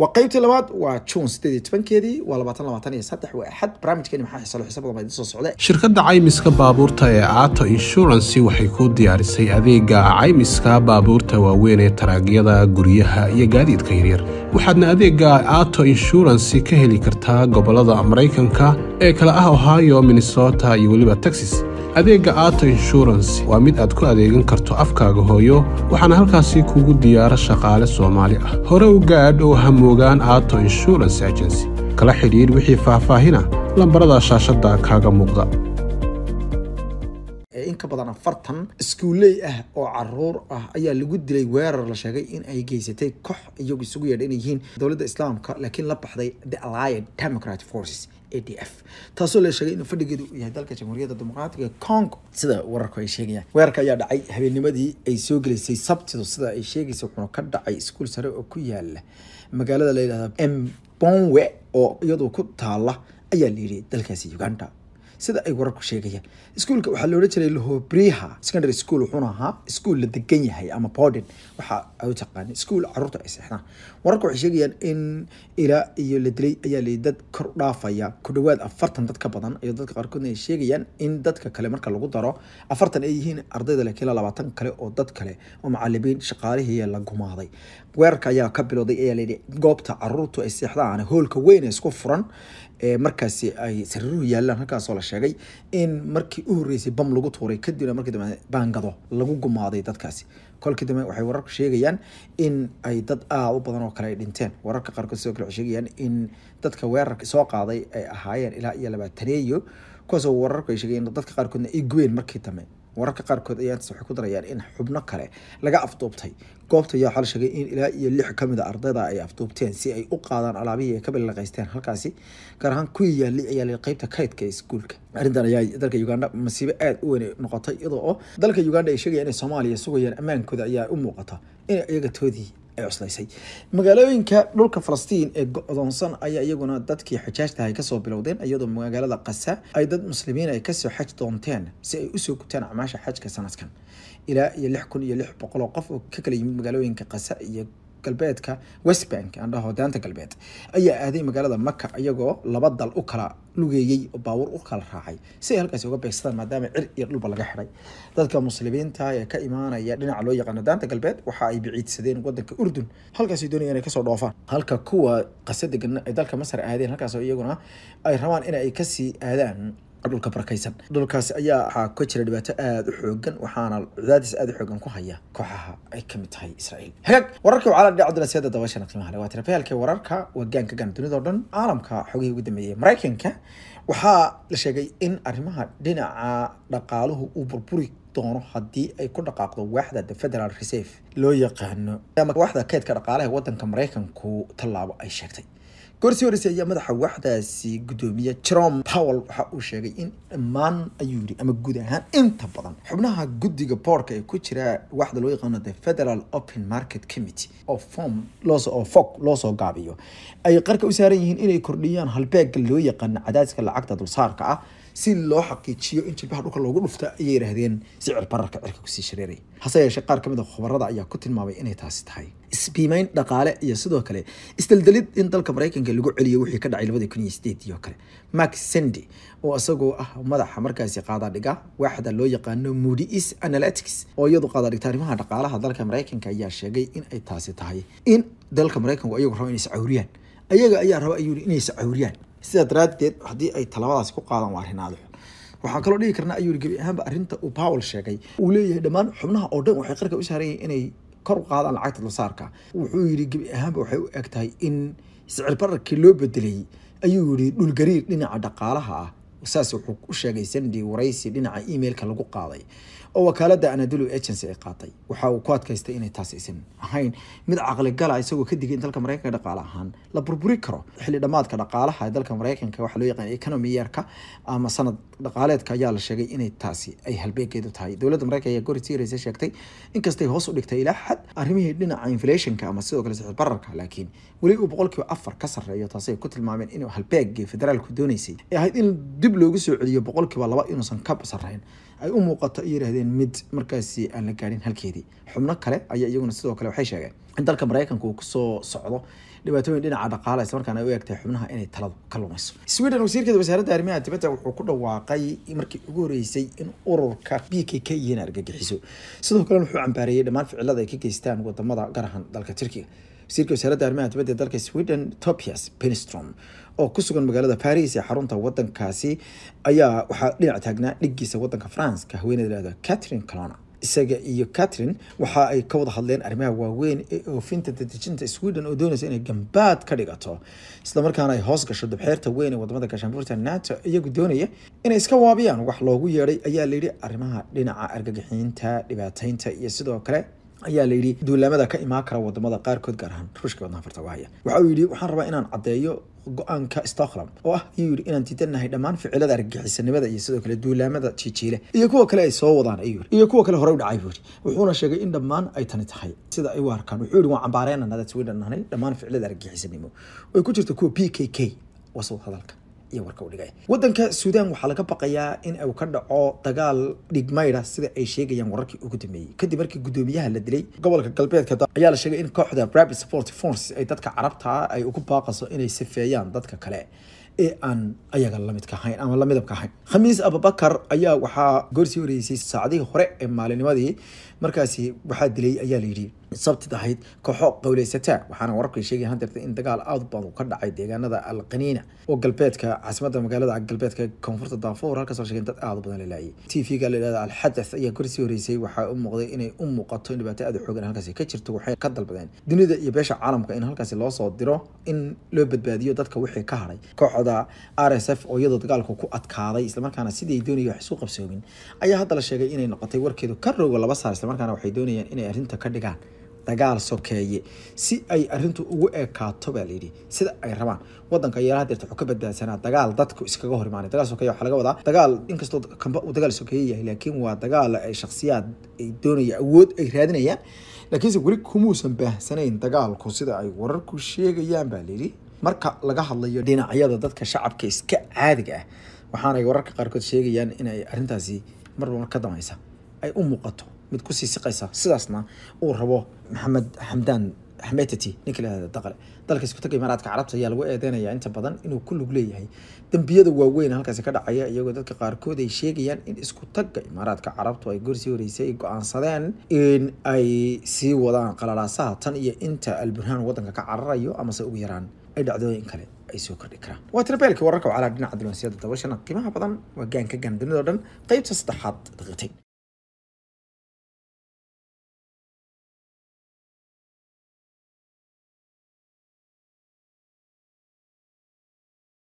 waa qaybtii labaad waa june sideed tobankeedii waa labaatan labaatan iyo saddex waa axad barnaamijkeeni maxaa xisalo loo xiisa idin soo socda shirkadda caymiska baabuurta ee aato inshuransi waxay ku diyaarisay adeega caymiska baabuurta waaweyn ee taraagyada guryaha iyo gaadiidka yaryar waxaadna adeega aato inshuransi ka heli kartaa gobolada maraykanka ee kale ah ohio minnesota iyo weliba texas adeegga aato insurance waa mid aad ku adeegan karto afkaaga hooyo waxaana halkaasi kugu diyaara shaqaale soomaali ah hore u gaadh oo hamoogaan aato insurance agency kala xidhiidh wixii faahfaahina lambarada shaashadda kaaga muuqda ka badan afartan iskuuley ah oo caruur ah ayaa lagu dilay weerar la sheegay in ay geysatay koox iyagu isugu yeedha inay yihiin dowladda islaamka laakiin la baxday the allied democrat forces a d f taasoo la sheegay inuu fadhigeedu u yahay dalka jamhuuriyadda dimuqraatiga congo sida wararku ay sheegayaan weerarka ayaa dhacay habeennimadii ay soo gelisay sabtidu sida ay sheegaysa wuxuuna ka dhacay iskuul sare oo ku yaala magaalada la yidhahda mbonwe oo iyadoo ku taala ayaa la dalkaasi uganda sida ay wararku sheegayaan iskuulka waxaa loodhan jiray lahobriha secondary school wuxuuna ahaa iskuul la degan yahay ama borden waxa u taqaana iskuul caruurta ay seexdaan wararku waxay sheegayaan in ilaa iyo la dilay ayaa li dad kor dhaafaya ku dhawaad afartan dad ka badan iyo dadka qaarkoodna ay sheegayaan in dadka kale marka lagu daro afartan ay yihiin ardayda leh labaatan kale oo dad kale oo macalimiin shaqaalihii la gumaaday weerarka ayaa ka bilowday ayaa layidhi goobta caruurtu ay seexdaan hoolka weyn ee isku furan markaasi ay sariiruhu yaalaan halkaasoo la sheegay in markii u horreysay bam lagu tuuray kadibna markii dambe baangado lagu gumaaday dadkaasi kolkii dambe waxay wararku sheegayaan in ay dad aada u badan oo kale ay dhinteen wararka qaarkood sidoo kale waxay sheegayaan in dadka weerarka soo qaaday ay ahaayeen ilaa iyo labaataneeyo kuwaasoo wararku ay sheegayeen dadka qaarkoodna ay gubeen markii dambe wararka qaarkood ayaa intaas waxay ku darayaan in xubno kale laga afduubtay goobta ayaa waxaa la sheegay in ilaa iyo lix kamid a ah ardayda ay afduubteen si ay u qaadaan alaabihii ay ka bililaqaysteen halkaasi gaar ahaan kuwii yaali ciyaali qeybta kaydka ee iskuulka arrintan ayaa dalka uganda masiibo aada u weyn noqotay iyadoo oo dalka uganda ay sheegayaan inay soomaaliya sugayaan ammaankooda ayaa u muuqata in iyaga toodii ee cuslaysay magaalooyinka dhulka falastiin ee go-doonsan ayaa iyaguna dadkii xujaajta ay kasoo bilowdeen iyadoo magaalada qasa ay dad muslimiin ay kasoo xaj doonteen si ay usoo gutaan acmaasha xajka sanadkan ilaa iyo lix kun iyo lix boqol oo qof oo ka kala yimid magaalooyinka qasa iyo galbeedka westbank andhaho daanta galbeed ayaa aaday magaalada maka iyagoo laba dal u kala lugeeyey oo baawur u kala raacay si ay halkaasi uga beegsadaan maadaama cir iyo dhulba laga xiday dadka muslimiinta ee ka imaanaya dhinaca loo yaqaano daanta galbeed waxa ay biciidsadeen wadanka urdun halkaasi doonaya inay kasoo dhoofaan halka kuwa qasadaganna ay dalka masar aadeen halkaasoo iyaguna ay rabaan inay kasii aadaan dhulka barakaysan dhulkaasi ayaa waxaa ka jira dhibaato aada u xoogan waxaana cudaadis aada u xoogan ku haya kooxaha ay kamid tahay israiil hagaag wararka waxaa la dhihi cabdilasiyada dabashana qiimaha le waa tirabeelka wararka wagaan ka gan dunidao dhan caalamka xogihii ugu dambeeyey maraykanka waxaa la sheegay in arrimaha dhinaca dhaqaaluhu uu burburi doono haddii ay ku dhaqaaqdo waaxda the federal reserve loo yaqaano waaxda keydka dhaqaalaha wadanka maraykanku tallaabo ay sheegtay goorsi horeysa ayaa madaxa waxdaasi gudoomiye jerome powell waxa uu sheegay in dhammaan ayuu yidhi ama guud ahaan inta badan xubnaha guddiga boorka ee ku jira waxda loo yaqaano the federal open market committee oo form loooo fog loo soo gaabiyo ay qarka u saaran yihiin inay kordhiyaan halbeegga loo yaqaano cadaadiska lacagta dulsaarka ah si loo xaqiijiyo in jilbaha dhulka loogu dhufta ayay yidhaahdeen sicir bararka cirka kusii shareeray hase yeeshee qaar ka mid a ah khubarada ayaa ku tilmaamay inay taasi tahay isbiimayn dhaqaale iyo sidoo kale isdaldalid in dalka maraykanka lagu celiyo wixii ka dhacay labadii kun iyo sideedii oo kale mark sandy oo isagoo ah madaxa markaasi qaadaadhiga waaxda loo yaqaano moody's analytics oo iyadu qaadaadhigta arrimaha dhaqaalaha dalka maraykanka ayaa sheegay in ay taasi tahay in dalka maraykanku ayagu raba inay iscawriyaan ayaga ayaa raba ayuu inay iscawriyaan sidaa daraaddeed haddii ay talabadaasi ku qaadaan waa arrin aada xun waxaan kaloo dhigi karnaa ayuu gebi ahaanba arrinta uu powell sheegay uu leeyahay dhammaan xubnaha oo dhan waxay qarka u saaran inay kor u qaadaan lacagta dulsaarka wuxuu yidhi gebi ahaanba waxay u eg in sicir bararkii loo bedelay ayuu yidhi dhulgariir dhinaca dhaqaalaha ah saas wuxuu u sheegay sandy waraysi dhinaca emailka lagu qaaday oo wakaalada anadulu agency ay qaatay waxa uu ku adkaystay inay taas isan ahayn mid caqligala ah isagoo ka in dalka mareykanka dhaqaale ahaan la burburi karo xilli dhammaadka dhaqaalaha ee dalka mareykanka waxaa loo yaqaan economy yeerka ama sanad dhaqaaleedka ayaa la sheegay inay taasi ay halbeegeedu tahay dowladda mareykan ayaa goori siiraysa sheegtay inkastay hoos u dhigtay ilaa xad arrimihii dhinaca inflationka ama sidoo kale sicir laakiin weli uu boqolkiiba afar ka sarreeyo taasi ay ku tilmaameen inuu halbeegii federaalku dooneysay ee ahayd in dib loogu soo celiyo boqolkiiba laba inuusan ka sarreyn ay u muuqato ay yidhaahdeen mid markaasi aan la gaarin halkeedii xubno kale ayaa iyaguna sidoo kale waxay sheegeen in dalka maraykanka uu kusoo socdo dhibaatooyin dhinaca dhaqaala isla u egtahay xubnaha inay taladu ka lumayso sweden wasiirkeeda wasaaradda arrimaha dibadda wuxuu ku dhawaaqay markii ugu horeysay in ururka b k k in argagixiso sidoo kalena wuxuu cambaareeyey dhammaan ficilada ay ka geystaan wadamada garahan dalka turkiga wasiirka wasaaradda arrimaha dibadda ee dalka sweden topias penstrom oo ku sugan magaalada baris ee xarunta wadankaasi ayaa waxaa dhinac taagnaa dhiggiisa wadanka ka haweeneyda lahda catherine colona isaga iyo catherine waxa ay ka wada hadleen arrimaha waaweyn ee oofinta dadejinta sweden oo dooneysa inay gambaad ka dhigato islamarkaana ay hoos gasho dabxeerta weyn ee wadamada gaashaanbuurta nato iyagu doonaya inay iska waabiyaan wax loogu yeedhay ayaa layidhi arrimaha dhinaca argagaxiinta dhibaateynta iyo sidoo kale ayaa layidhi duulaamada ka imaan kara wadamada qaarkood gaar ahaan ruushka wadnaha fartaga haya waxa uu yidhi waxaan rabaa inaan caddeeyo go-aanka stockholm oo ah ayuu yidhi inaan diidannahay dhammaan ficilada argagixisanimada iyo sidoo kale duulaamada jiijiile iyo kuwa kale ay soo wadaan ayuu yidhi iyo kuwa kale hore u dhacay buu yidhi wuxuuna sheegay in dhammaan ay tani tahay sida ay u arkaan wuxuu yidhi waan cambaareenanada sweden nahnay dhammaan ficilada argagixisanimo ay ku jirta kuwa p k k wasoo hadalka iyo warka u dhigay wadanka suudaan waxaa laga baqayaa in uu ka dhaco dagaal dhigmayra sida ay sheegayaan wararkii ugu dambeeyey kadib markii gudoomiyaha la dilay gobolka galbeedka ayaa la sheegay in kooxda rapid support force ay dadka carabta ay ugu baaqayso inay safeeyaan dadka kale ee aan ayaga la ahayn ama la ahayn khamiis abubakar ayaa waxaa goorsii horeysay saacadihii hore ee maalinimadii markaasi waxaa dilay ayaa la yidhi sabtid ahayd kooxo qowleysataa waxaana wararku sheegaya handeerta in dagaal aad badan uu ka dhacay deegaanada alqaniina oo galbeedka caasimada magaalada galbeedka koonfurta daafuur halkaasoo sheegeen dad aad badan la t v-ga la yidhahda alxadath ayaa gorsii horeysay waxaa u muuqday inay u muuqato in dhibaato aad u xoogan halkaasi ka jirto waxay ka dalbadeen dunida iyo beesha caalamka in halkaasi loo soo diro in loo badbaadiyo dadka wixii ka hadhay kooxda r s f oo iyadoo dagaalku ku adkaaday islamarkaana sidii doonaya wax isu qabsoomin ayaa hadda la sheegay inay noqotay warkeedu ka rooga laba saar islamarkaana waxay doonayaan inay arrinta ka dhigaan dagaal sokeeye si ay arintu ugu eekaato baa layidhi sida ay rabaan wadanka iyo laha wuxuu ka badbaadsanaa dagaal dadku iskaga hor imaanay dagaal sokeeye waxaa laga wadaa dagaal inkastoo kamba uu dagaal sokeeye yahay laakiin waa dagaal ay shakhsiyaad ay doonaya awood ay raadinayaan laakiinse weli kumuusan baahsanayn dagaalku sida ay wararku sheegayaan baa layidhi marka laga hadlayo dhinacyada dadka shacabka iska caadiga ah waxaanay wararka qaarkood sheegayaan inay arrintaasi marwalba ka damaysa ay u muuqato mid kusii siqaysa sidaasna uu rabo maxamed xamdaan xmetati ninka lahada daqale dalka iskutaga imaaraadka carabta ayaa lagu eedeynaya inta badan inuu ku lug leeyahay dembiyada waaweyn halkaasi ka dhacaya iyagoo dadka qaarkood ay sheegayaan in isku taga imaaraadka carabtu ay gorsii horeysay ay go-aansadeen in ay sii wadaan qalalaasaha tan iyo inta alburhaan wadanka ka cararayo amase ugu yaraan ay dhacdooyin kale ay soo kordhi karaan waa tirabeelkii wararka wacalaa dhinaca duloonsiyada dabashana qiimaha badan waa gaanka gaandamid oo dhan qeybta saddexaad daqiiqtay